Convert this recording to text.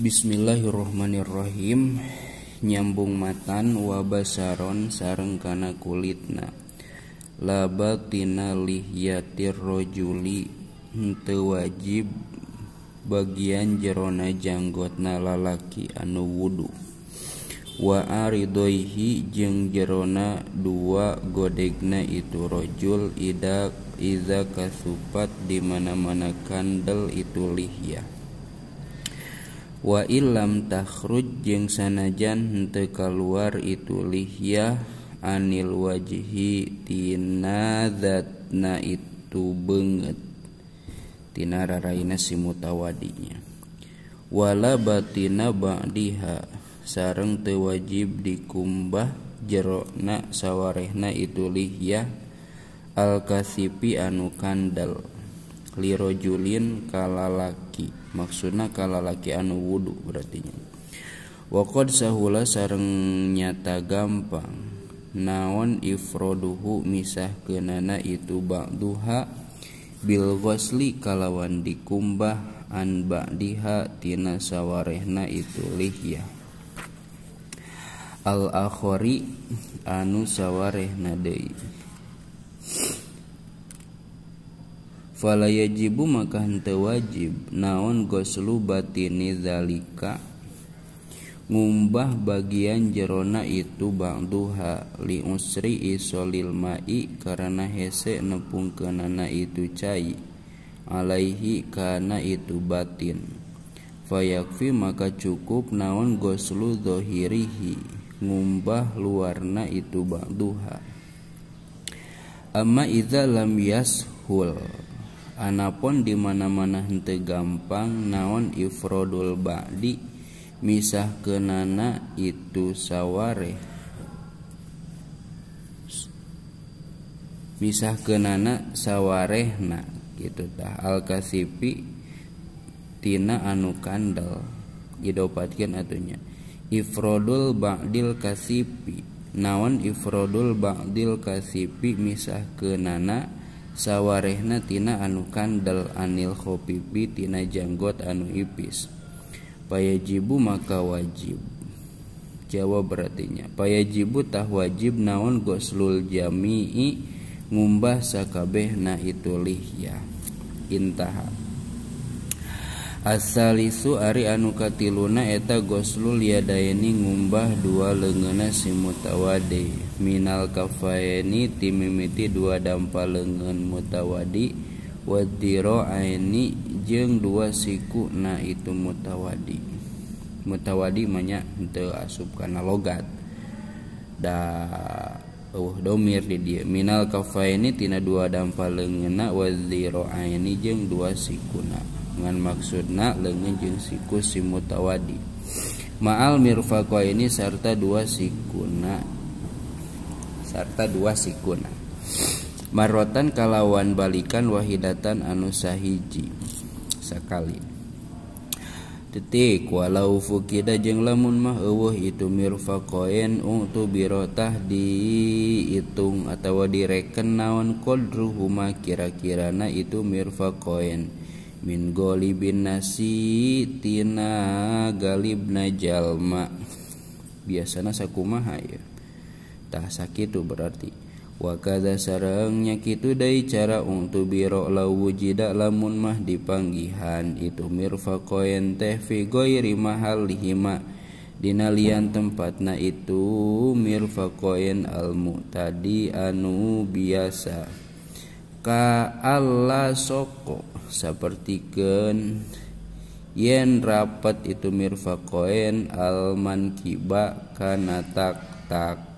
Bismillahirohmanirrohim nyambung makan wabasron sarengkana kulitna labatina liyatirrojlinte wajib bagian jerona janggotna lalaki anu wudhu wahoihi jeung jerona dua goddegna iturojul Ida Iza kasupat dimana-mana kandel itu Liiyaah waam takhrrut je sanajan nte keluar itu Lihy anil wajihitinazana itu bangettinara Raina si mutawadinya wala battina badiha sareng tewajib dikumbah jerokna sawwarehna itu Liiyaah alkasipi anu Kandallah kalau Liro Julin kalalaki maksuna kalalaki anu wudhu berartinya wokhod sawula sareng nyata gampang naon ifroduhu misahkenana itu bak Duha Bil Wesli kalawan dikumbah anbakdihatina sawwarehna itu Lihyah Al-ahari anu sawwarehna De yajibu maka henteu wajib naon goslu batini zalika ngumbah bagian jerona itu bang duha li usri isolil mai karena hese nepung kenana itu cai alaihi karena itu batin fayakfi maka cukup naon goslu dohirihi ngumbah luarna itu bang duha amma iza lam yashul Anapun dimana-mana nte gampang naon ifrodul Badi misah ke nanak itu sawwaeh Hai misah kenak sawwaeh na gitu ta Alkasipi Tina anu Kandal didpatikan satunya ifrodul Bagdil Kapi naon ifrodul Bagdil Kapi misah ke nanaaknya sawarehna tina anu kandel anil khopipi tina janggot anu ipis payajibu maka wajib jawab berartinya payajibu tah wajib naon goslul jami'i ngumbah sakabeh na itu lihya intaha Asal liu Ari anuuka lunana eta goslu liadaini ngmbah dua lengena si mutawade Minal kafei timiti dua dampa lengen mutawadi waro aini jeng dua siku na itu mutawadi mutawadi many te asupkana logat dahomir Minal kafeini tina dua dampa lengen na waro aini je dua siku na. ngan maksudna lengan jeung siku si mutawadi ma'al mirfaqo ini serta dua sikuna serta dua sikuna marotan kalawan balikan wahidatan anu sahiji sekali detik walau fukida jeng lamun mah uh, itu mirfaqain ungtu birotah diitung atau direken naon qadruhuma kira-kirana itu mirfaqain Min goli binsitinana Glibna Jalma biasa nasakumaha yatah sakit itu berarti Wakaza sarengnya itu Da cara untuk birok lawu jidak lamunmah dipangggihan itu mirva koen TV goi Ri mahal Lihimak Dinalian tempat na itu mirva koen almu tadi anu biasa ka Allah soko gen yen rapat itu mirfaqoen alman kiba kana tak tak